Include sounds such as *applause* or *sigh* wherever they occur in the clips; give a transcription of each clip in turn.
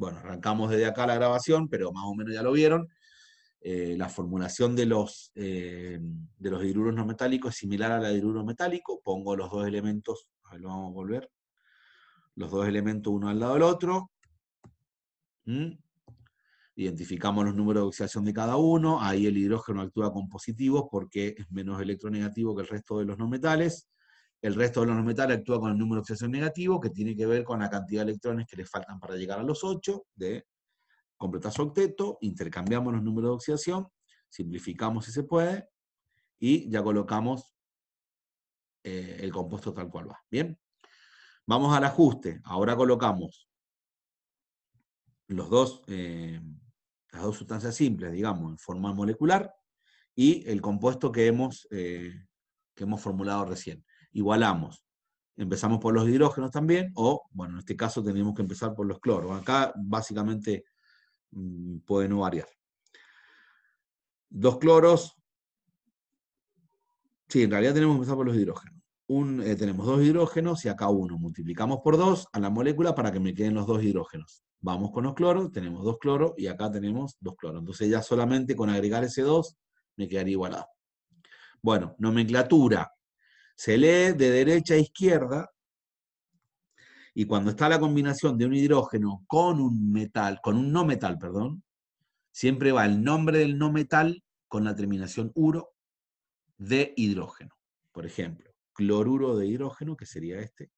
bueno, arrancamos desde acá la grabación, pero más o menos ya lo vieron. Eh, la formulación de los, eh, de los hidruros no metálicos es similar a la de metálico. Pongo los dos elementos, lo vamos a volver, los dos elementos uno al lado del otro. ¿Mm? Identificamos los números de oxidación de cada uno. Ahí el hidrógeno actúa con positivos porque es menos electronegativo que el resto de los no metales. El resto de los metales actúa con el número de oxidación negativo, que tiene que ver con la cantidad de electrones que le faltan para llegar a los 8, de completar su octeto, intercambiamos los números de oxidación, simplificamos si se puede, y ya colocamos eh, el compuesto tal cual va. Bien, vamos al ajuste. Ahora colocamos los dos, eh, las dos sustancias simples, digamos, en forma molecular, y el compuesto que hemos, eh, que hemos formulado recién igualamos. Empezamos por los hidrógenos también, o, bueno, en este caso tenemos que empezar por los cloros. Acá básicamente mm, puede no variar. Dos cloros. Sí, en realidad tenemos que empezar por los hidrógenos. Eh, tenemos dos hidrógenos y acá uno. Multiplicamos por dos a la molécula para que me queden los dos hidrógenos. Vamos con los cloros, tenemos dos cloros y acá tenemos dos cloros. Entonces ya solamente con agregar ese dos me quedaría igualado. Bueno, nomenclatura. Se lee de derecha a izquierda y cuando está la combinación de un hidrógeno con un metal, con un no metal, perdón, siempre va el nombre del no metal con la terminación uro de hidrógeno. Por ejemplo, cloruro de hidrógeno, que sería este,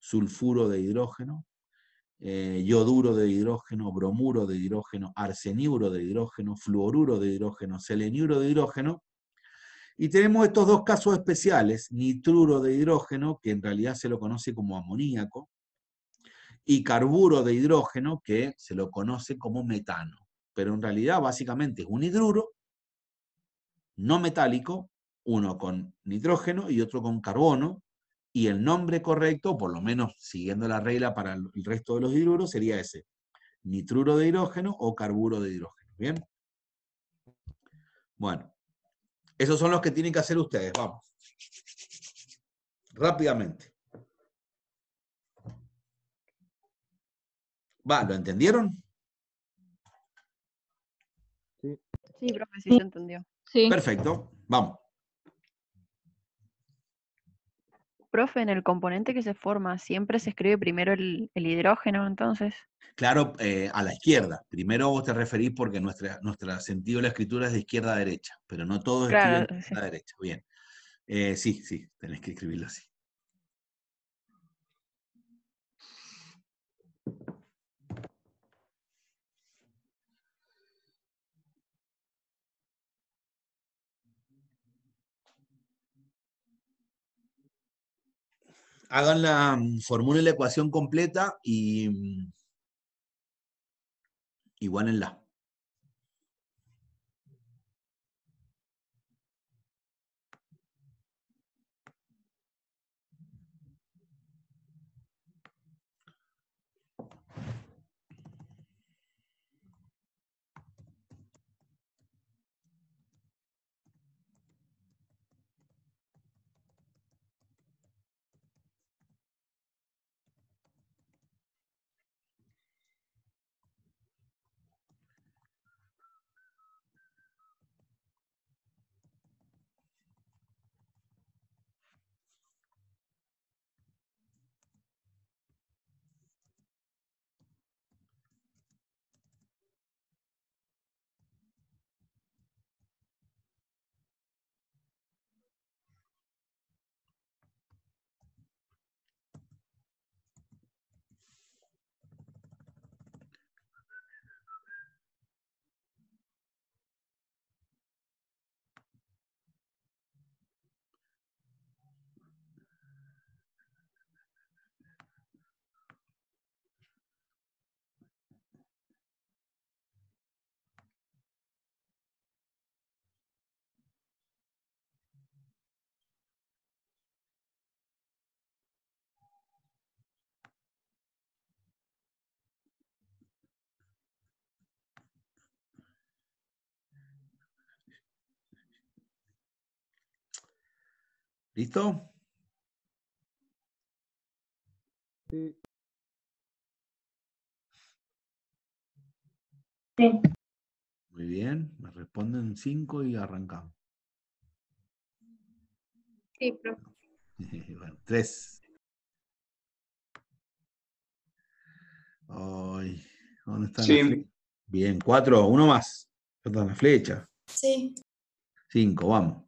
sulfuro de hidrógeno, eh, yoduro de hidrógeno, bromuro de hidrógeno, arseniuro de hidrógeno, fluoruro de hidrógeno, seleniuro de hidrógeno, y tenemos estos dos casos especiales, nitruro de hidrógeno, que en realidad se lo conoce como amoníaco, y carburo de hidrógeno, que se lo conoce como metano. Pero en realidad básicamente es un hidruro no metálico, uno con nitrógeno y otro con carbono, y el nombre correcto, por lo menos siguiendo la regla para el resto de los hidruros, sería ese, nitruro de hidrógeno o carburo de hidrógeno. ¿Bien? Bueno, esos son los que tienen que hacer ustedes. Vamos. Rápidamente. Va, ¿lo entendieron? Sí, profe, sí se entendió. Sí. Perfecto, vamos. profe, en el componente que se forma, siempre se escribe primero el, hidrógeno, entonces. Claro, eh, a la izquierda. Primero vos te referís porque nuestro nuestra sentido de la escritura es de izquierda a derecha, pero no todo es de izquierda a derecha. Bien. Eh, sí, sí, tenés que escribirlo así. hagan la, mm, formulen la ecuación completa y, mm, y ¿Listo? Sí. Muy bien, me responden cinco y arrancamos. Sí, profe. *laughs* tres. bien, cuatro, uno más. Perdón, la flecha. Sí. Cinco, vamos.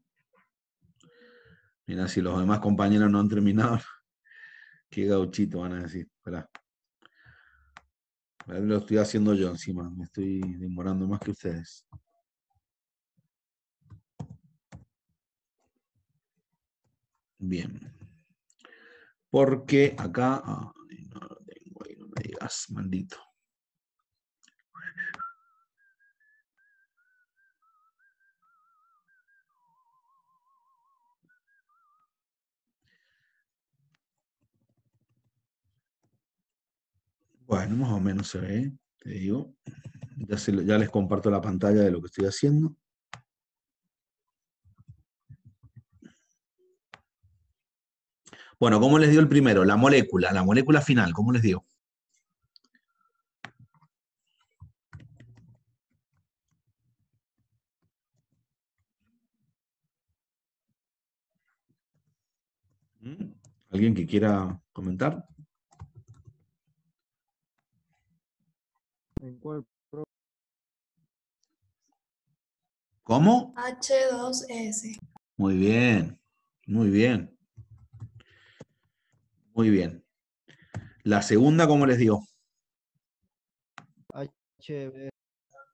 Mira, si los demás compañeros no han terminado, *laughs* qué gauchito van a decir. Espera, Lo estoy haciendo yo encima, me estoy demorando más que ustedes. Bien. Porque acá, no lo tengo ahí, no me digas, maldito. Bueno, más o menos se ve, te digo. Ya, les comparto la pantalla de lo que estoy haciendo. Bueno, ¿cómo les dio el primero? La molécula, la molécula final, ¿cómo les dio? ¿Mm? ¿Alguien que quiera comentar? ¿Cómo? H2S. Muy bien, muy bien. Muy bien. La segunda, ¿cómo les dio?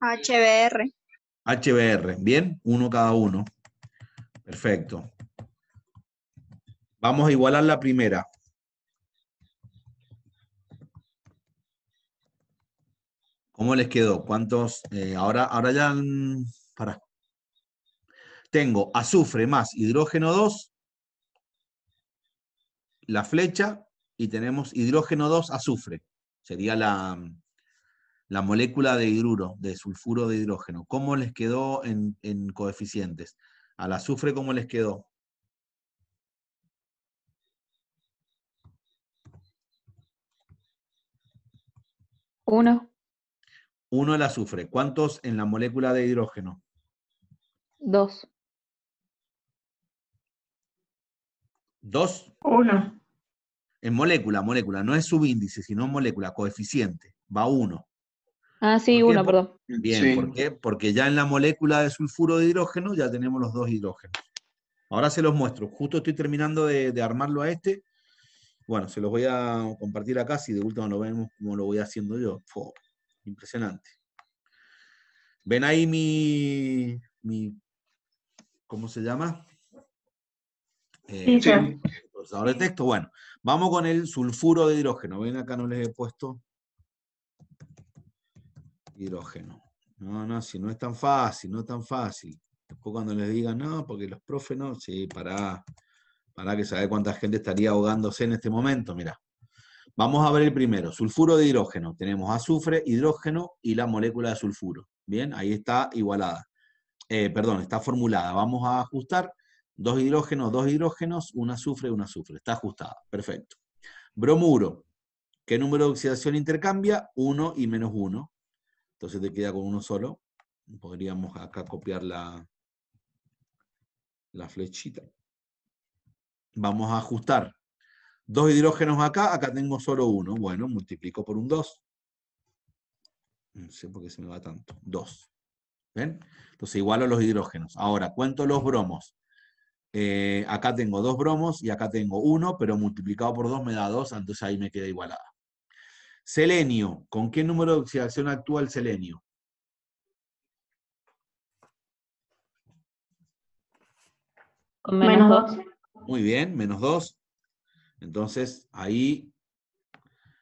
HBR. HBR, bien, uno cada uno. Perfecto. Vamos a igualar la primera. ¿Cómo les quedó? ¿Cuántos? Eh, ahora, ahora ya... Mm, para. Tengo azufre más hidrógeno 2, la flecha, y tenemos hidrógeno 2, azufre. Sería mm, la, molécula de hidruro, de sulfuro de hidrógeno. ¿Cómo les quedó en, en coeficientes? Al azufre, ¿cómo les quedó? Uno. Uno el azufre. ¿Cuántos en la molécula de hidrógeno? Dos. ¿Dos? Uno. En molécula, molécula. No es subíndice, sino molécula, coeficiente. Va uno. Ah, sí, uno, perdón. Bien, ¿por qué? Porque ya en la molécula de sulfuro de hidrógeno ya tenemos los dos hidrógenos. Ahora se los muestro. Justo estoy terminando de, armarlo a este. Bueno, se los voy a compartir acá, si de última lo vemos como lo voy haciendo yo. Impresionante. Ven ahí mi, ¿cómo se llama? Eh, sí, procesador de texto. Bueno, vamos con el sulfuro de hidrógeno. Ven acá no les he puesto hidrógeno. No, no, si no es tan fácil, no es tan fácil. Después cuando les digan, no, porque los profes no, sí, para, para que vea cuánta gente estaría ahogándose en este momento, mira. Vamos a ver el primero, sulfuro de hidrógeno. Tenemos azufre, hidrógeno y la molécula de sulfuro. Bien, ahí está igualada. Eh, perdón, está formulada. Vamos a ajustar dos hidrógenos, dos hidrógenos, un azufre, un azufre. Está ajustada, perfecto. Bromuro, ¿qué número de oxidación intercambia? 1 y menos 1. Entonces te queda con uno solo. Podríamos acá copiar la flechita. Vamos a ajustar Dos hidrógenos acá, acá tengo solo uno. Bueno, multiplico por un 2. No sé por qué se me va tanto. Dos. ¿Ven? Entonces igualo los hidrógenos. Ahora, cuento los bromos. Eh, acá tengo dos bromos y acá tengo uno, pero multiplicado por dos me da 2, entonces ahí me queda igualada. Selenio, ¿con qué número de oxidación actúa el selenio? Con menos 2. Muy bien, menos 2. Entonces, ahí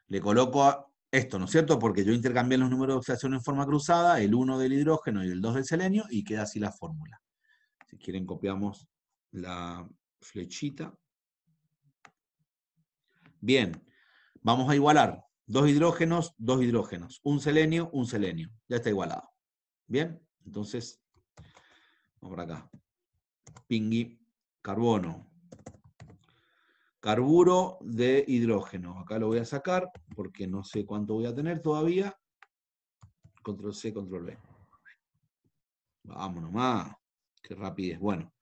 le coloco esto, ¿no es cierto? Porque yo intercambié los números de oxidación en forma cruzada, el 1 del hidrógeno y el 2 del selenio, y queda así la fórmula. Si quieren, copiamos la flechita. Bien, vamos a igualar. Dos hidrógenos, dos hidrógenos. Un selenio, un selenio. Ya está igualado. Bien, entonces, vamos por acá. Pingui, carbono, carburo de hidrógeno. Acá lo voy a sacar porque no sé cuánto voy a tener todavía. Control C, control V. Vámonos más. Qué rapidez. Bueno,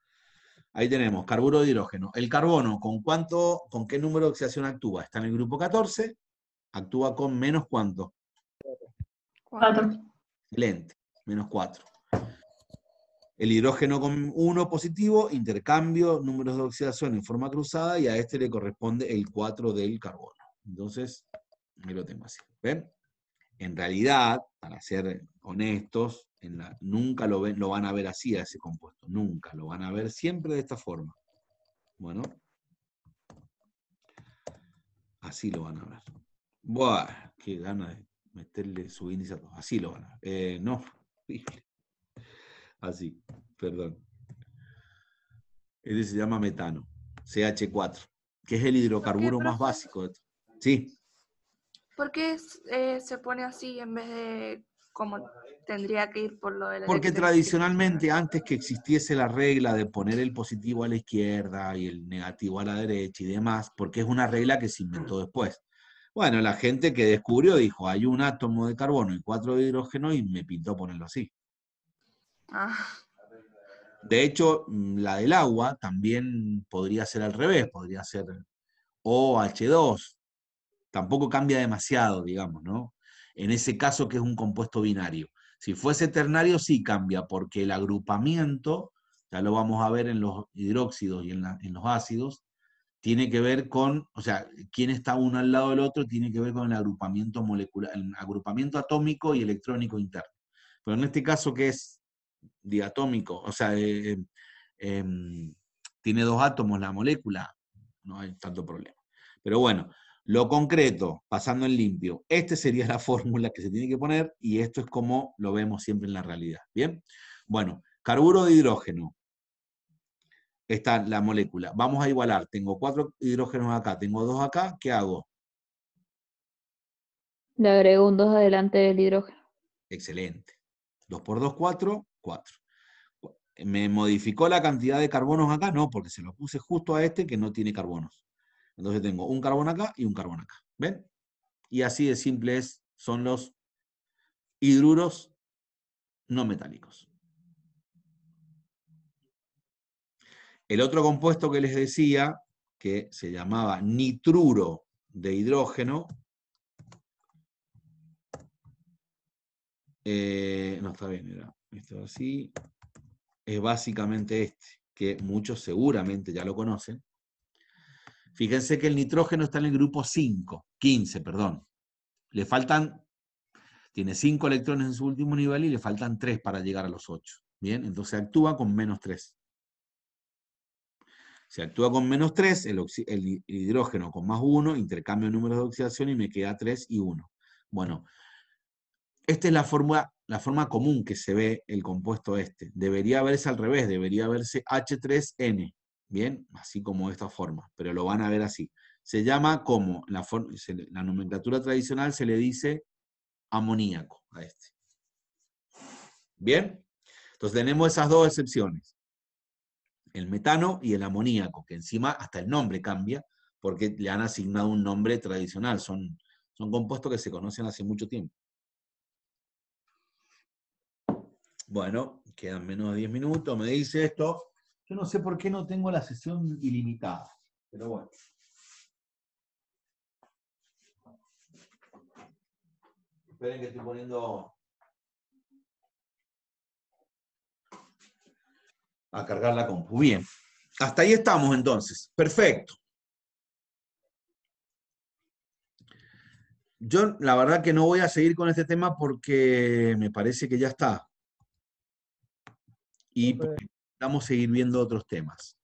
ahí tenemos carburo de hidrógeno. El carbono, ¿con cuánto, con qué número de oxidación actúa? Está en el grupo 14. Actúa con menos cuánto? Cuatro. Lente, menos Cuatro. El hidrógeno con 1 positivo, intercambio, números de oxidación en forma cruzada y a este le corresponde el 4 del carbono. Entonces, me lo tengo así. ¿Ven? En realidad, para ser honestos, nunca lo, van a ver así a ese compuesto. Nunca. Lo van a ver siempre de esta forma. Bueno. Así lo van a ver. Buah, qué gana de meterle su índice a todo. Así lo van a ver. Eh, no, así, ah, perdón. Ese se llama metano, CH4, que es el hidrocarburo más básico. Sí. ¿Por qué eh, se pone así en vez de como tendría que ir por lo de Porque tradicionalmente, antes que existiese la regla de poner el positivo a la izquierda y el negativo a la derecha y demás, porque es una regla que se inventó después. Bueno, la gente que descubrió dijo, hay un átomo de carbono y cuatro de hidrógeno y me pintó ponerlo así. De hecho, mm, la del agua también podría ser al revés, podría ser OH2. Tampoco cambia demasiado, digamos, ¿no? En ese caso que es un compuesto binario. Si fuese ternario sí cambia, porque el agrupamiento, ya lo vamos a ver en los hidróxidos y en, en los ácidos, tiene que ver con, o sea, quién está uno al lado del otro tiene que ver con el agrupamiento molecular, el agrupamiento atómico y electrónico interno. Pero en este caso que es diatómico, o sea, eh, em, em, tiene dos átomos la molécula, no hay tanto problema. Pero bueno, lo concreto, pasando en limpio, esta sería la *laughs* fórmula que se tiene que poner y esto es como lo vemos siempre en la realidad. Bien, bueno, carburo de hidrógeno. Está la molécula. Vamos a igualar. Tengo cuatro hidrógenos acá, tengo dos acá. ¿Qué hago? Le agrego un dos adelante del hidrógeno. Excelente. Dos por dos, cuatro. 4. ¿Me modificó la cantidad de carbonos acá? No, porque se lo puse justo a este que no tiene carbonos. Entonces tengo un carbono acá y un carbono acá. ¿Ven? Y así de simple son los hidruros no metálicos. El otro compuesto que les decía, que se llamaba nitruro de hidrógeno, eh, no está bien, era esto así, es básicamente este, que muchos seguramente ya lo conocen. Fíjense que el nitrógeno está en el grupo 5, 15, perdón. Le faltan, tiene 5 electrones en su último nivel y le faltan 3 para llegar a los 8. Bien, entonces actúa con menos 3. Si actúa con menos 3, el, el hidrógeno con más 1, intercambio números de oxidación y me queda 3 y 1. Bueno, esta es la fórmula la forma común que se ve el compuesto este. Debería verse al revés, debería verse H3N, ¿bien? Así como de esta forma, pero lo van a ver así. Se llama como, la, la nomenclatura tradicional se le dice amoníaco a este. ¿Bien? Entonces tenemos esas dos excepciones, el metano y el amoníaco, que encima hasta el nombre cambia porque le han asignado un nombre tradicional, son, son compuestos que se conocen hace mucho tiempo. Bueno, quedan menos de 10 minutos, me dice esto. Yo no sé por qué no tengo la sesión ilimitada, pero bueno. Esperen que estoy poniendo a cargar la compu. Bien, hasta ahí estamos entonces. Perfecto. Yo la verdad que no voy a seguir con este tema porque me parece que ya está y a seguir viendo otros temas.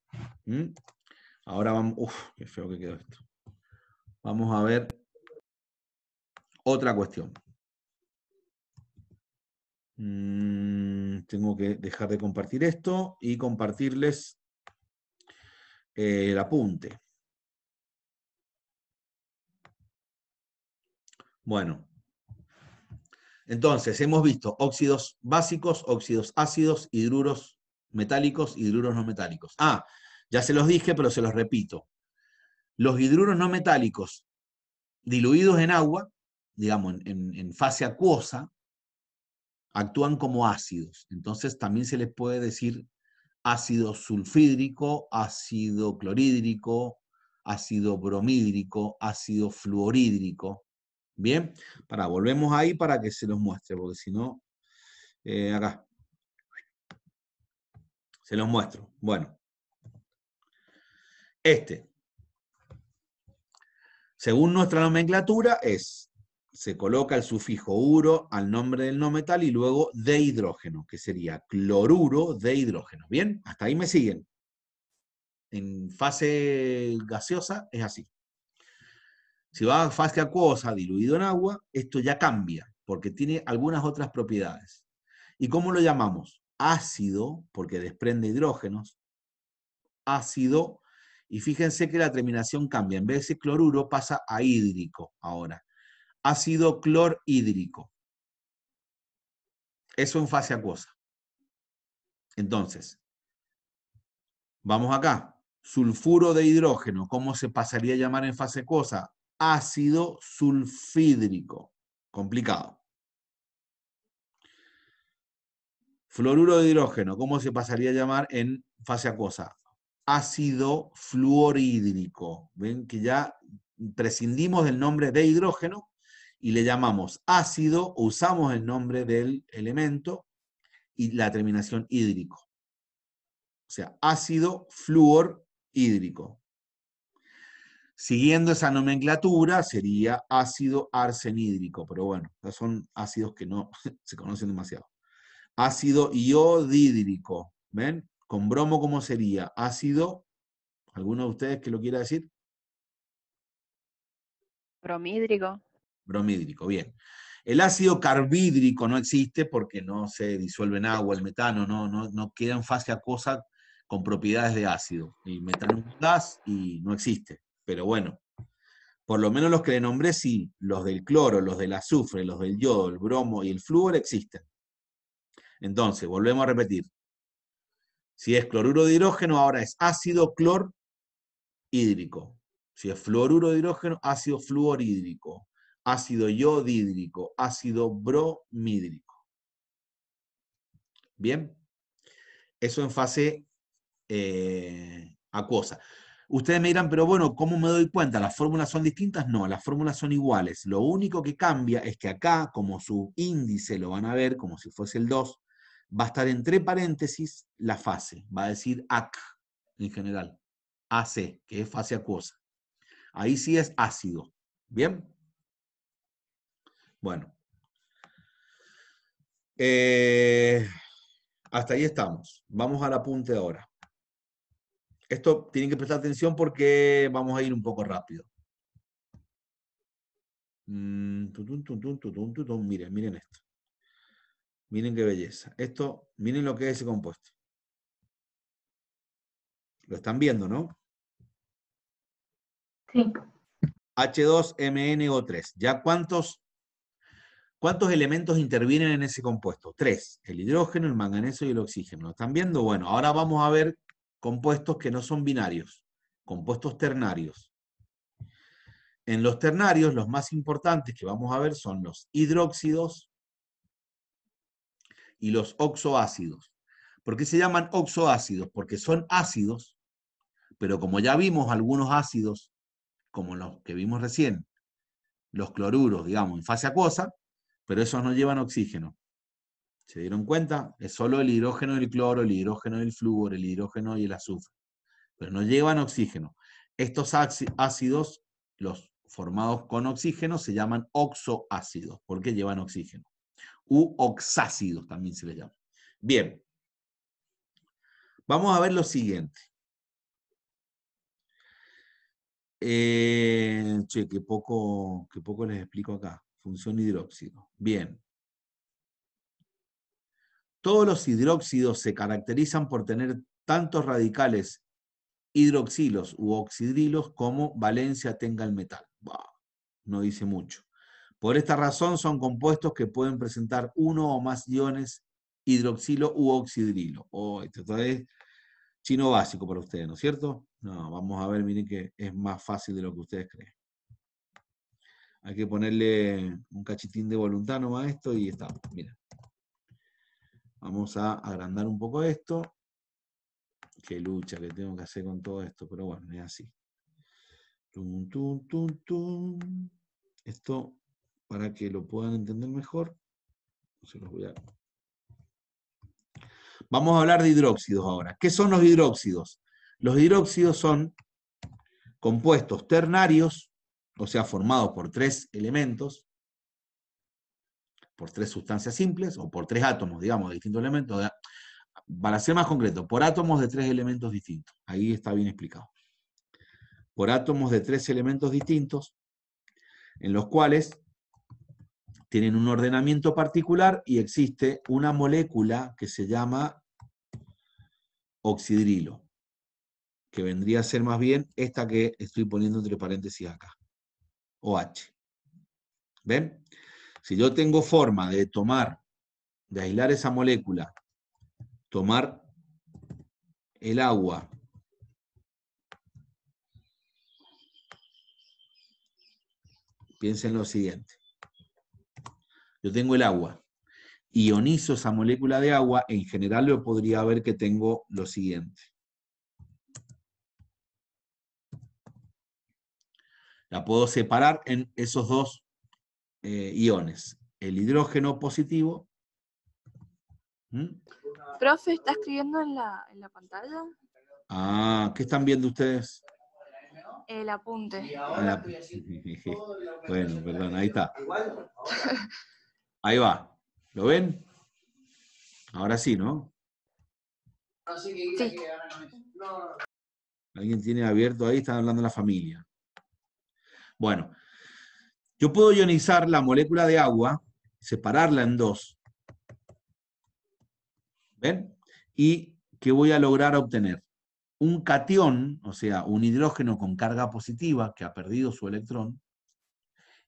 Ahora vamos, Uf, qué feo que quedó esto. Vamos a ver otra cuestión. Mm, tengo que dejar de compartir esto y compartirles eh, el apunte. Bueno, entonces, hemos visto óxidos básicos, óxidos ácidos, hidruros metálicos, hidruros no metálicos. Ah, ya se los dije, pero se los repito. Los hidruros no metálicos diluidos en agua, digamos, en, fase acuosa, actúan como ácidos. Entonces también se les puede decir ácido sulfídrico, ácido clorhídrico, ácido bromídrico, ácido fluorhídrico. Bien, para, volvemos ahí para que se los muestre, porque si no, eh, acá. Se los muestro. Bueno. Este. Según nuestra nomenclatura es, se coloca el sufijo uro al nombre del no metal y luego de hidrógeno, que sería cloruro de hidrógeno. Bien, hasta ahí me siguen. En fase gaseosa es así. Si va a fase acuosa diluido en agua, esto ya cambia, porque tiene algunas otras propiedades. ¿Y cómo lo llamamos? Ácido, porque desprende hidrógenos. Ácido, y fíjense que la terminación cambia. En vez de cloruro pasa a hídrico ahora. Ácido clorhídrico. Eso en fase acuosa. Entonces, vamos acá. Sulfuro de hidrógeno, ¿cómo se pasaría a llamar en fase acuosa? ácido sulfídrico. Complicado. Fluoruro de hidrógeno, ¿cómo se pasaría a llamar en fase acuosa? Ácido fluorhídrico. Ven que ya prescindimos del nombre de hidrógeno y le llamamos ácido, usamos el nombre del elemento y la terminación hídrico. O sea, ácido fluorhídrico. Siguiendo esa nomenclatura sería ácido arsenhídrico, pero bueno, son ácidos que no *laughs* se conocen demasiado. Ácido iodídrico, ¿ven? Con bromo, ¿cómo sería? Ácido, ¿alguno de ustedes que lo quiera decir? Bromídrico. Bromídrico, bien. El ácido carbídrico no existe porque no se disuelve en agua, el metano no, no, no queda en fase acuosa con propiedades de ácido. El metano es un gas y no existe pero bueno, por lo menos los que le nombré sí, los del cloro, los del azufre, los del yodo, el bromo y el flúor existen. Entonces, volvemos a repetir. Si es cloruro de hidrógeno, ahora es ácido clorhídrico. Si es fluoruro de hidrógeno, ácido fluorhídrico, ácido yodhídrico, ácido bromídrico. Bien, eso en fase eh, acuosa. Ustedes me dirán, pero bueno, ¿cómo me doy cuenta? ¿Las fórmulas son distintas? No, las fórmulas son iguales. Lo único que cambia es que acá, como su índice lo van a ver, como si fuese el 2, va a estar entre paréntesis la fase. Va a decir AC en general. AC, que es fase acuosa. Ahí sí es ácido. ¿Bien? Bueno. Eh, hasta ahí estamos. Vamos al apunte ahora. Esto tienen que prestar atención porque vamos a ir un poco rápido. Mm, miren, miren esto. Miren qué belleza. Esto, miren lo que es ese compuesto. Lo están viendo, ¿no? Sí. H2MnO3. ¿Ya cuántos, cuántos elementos intervienen en ese compuesto? Tres. El hidrógeno, el manganeso y el oxígeno. ¿Lo están viendo? Bueno, ahora vamos a ver compuestos que no son binarios, compuestos ternarios. En los ternarios, los más importantes que vamos a ver son los hidróxidos y los oxoácidos. ¿Por qué se llaman oxoácidos? Porque son ácidos, pero como ya vimos algunos ácidos, como los que vimos recién, los cloruros, digamos, en fase acuosa, pero esos no llevan oxígeno. ¿Se dieron cuenta? Es solo el hidrógeno el cloro, el hidrógeno y el flúor, el hidrógeno y el azufre. Pero no llevan oxígeno. Estos ácidos, los formados con oxígeno, se llaman oxoácidos, porque llevan oxígeno. U oxácidos también se les llama. Bien. Vamos a ver lo siguiente. Eh, che, qué poco, que poco les explico acá. Función hidróxido. Bien. Todos los hidróxidos se caracterizan por tener tantos radicales hidroxilos u oxidrilos como valencia tenga el metal. no dice mucho. Por esta razón son compuestos que pueden presentar uno o más iones hidroxilo u oxidrilo. Oh, esto es chino básico para ustedes, ¿no es cierto? No, vamos a ver, miren que es más fácil de lo que ustedes creen. Hay que ponerle un cachitín de voluntad nomás a esto y está, mira. Vamos a agrandar un poco esto. Qué lucha que tengo que hacer con todo esto, pero bueno, es así. Tum, tum, tum, esto, para que lo puedan entender mejor, Vamos a hablar de hidróxidos ahora. ¿Qué son los hidróxidos? Los hidróxidos son compuestos ternarios, o sea, formados por tres elementos, por tres sustancias simples o por tres átomos, digamos, de distintos elementos. Para ser más concreto, por átomos de tres elementos distintos. Ahí está bien explicado. Por átomos de tres elementos distintos, en los cuales tienen un ordenamiento particular y existe una molécula que se llama oxidrilo, que vendría a ser más bien esta que estoy poniendo entre paréntesis acá, OH. ¿Ven? Si yo tengo forma de tomar, de aislar esa molécula, tomar el agua piensen lo siguiente. Yo tengo el agua, ionizo esa molécula de agua, en general yo podría ver que tengo lo siguiente. La puedo separar en esos dos eh, iones. El hidrógeno positivo. Profe, ¿está escribiendo en la, pantalla? Ah, ¿qué están viendo ustedes? El apunte. Ah, *laughs* bueno, perdón, ahí está. Ahí va. ¿Lo ven? Ahora sí, ¿no? Sí. Alguien tiene abierto ahí, están hablando la familia. Bueno, yo puedo ionizar la molécula de agua, separarla en dos. ¿Ven? ¿Y qué voy a lograr obtener? Un catión, o sea, un hidrógeno con carga positiva que ha perdido su electrón,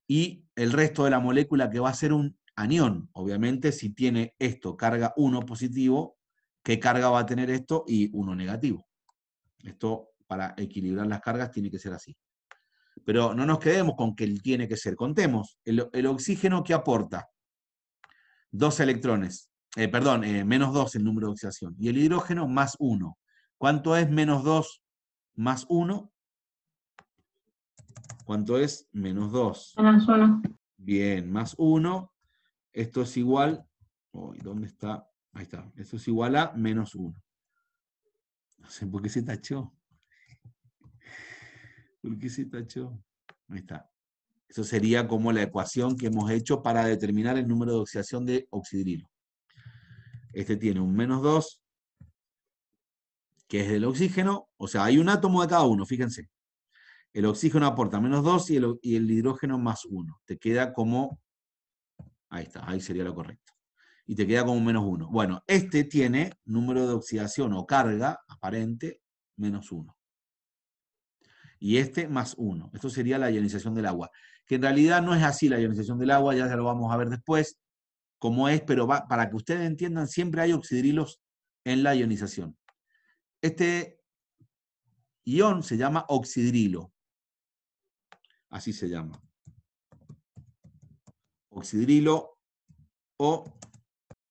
y el resto de la molécula que va a ser un anión. Obviamente, si tiene esto, carga 1 positivo, ¿qué carga va a tener esto? Y 1 negativo. Esto, para equilibrar las cargas, tiene que ser así. Pero no nos quedemos con que tiene que ser, contemos el, oxígeno que aporta. Dos electrones, eh, perdón, eh, menos dos el número de oxidación, y el hidrógeno más uno. ¿Cuánto es menos dos, más uno? ¿Cuánto es menos dos? Menos uno. Bien, más uno. Esto es igual, ¿dónde está? Ahí está. Esto es igual a menos uno. No sé por qué se tachó. ¿Por qué se tachó? Ahí está. Eso sería como la ecuación que hemos hecho para determinar el número de oxidación de oxidrilo. Este tiene un menos 2, que es del oxígeno, o sea, hay un átomo de cada uno, fíjense. El oxígeno aporta menos 2 y el, y el hidrógeno más 1. Te queda como, ahí está, ahí sería lo correcto. Y te queda como menos 1. Bueno, este tiene número de oxidación o carga aparente menos 1 y este más uno. Esto sería la ionización del agua, que en realidad no es así la ionización del agua, ya lo vamos a ver después cómo es, pero para que ustedes entiendan, siempre hay oxidrilos en la ionización. Este ion se llama oxidrilo, así se llama. Oxidrilo o